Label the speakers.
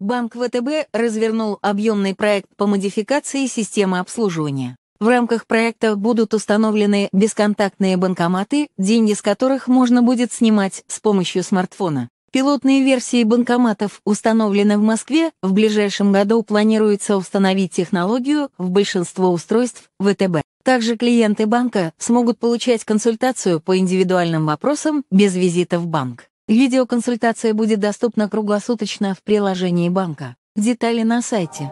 Speaker 1: Банк ВТБ развернул объемный проект по модификации системы обслуживания. В рамках проекта будут установлены бесконтактные банкоматы, деньги с которых можно будет снимать с помощью смартфона. Пилотные версии банкоматов установлены в Москве, в ближайшем году планируется установить технологию в большинство устройств ВТБ. Также клиенты банка смогут получать консультацию по индивидуальным вопросам без визита в банк. Видеоконсультация будет доступна круглосуточно в приложении банка. Детали на сайте.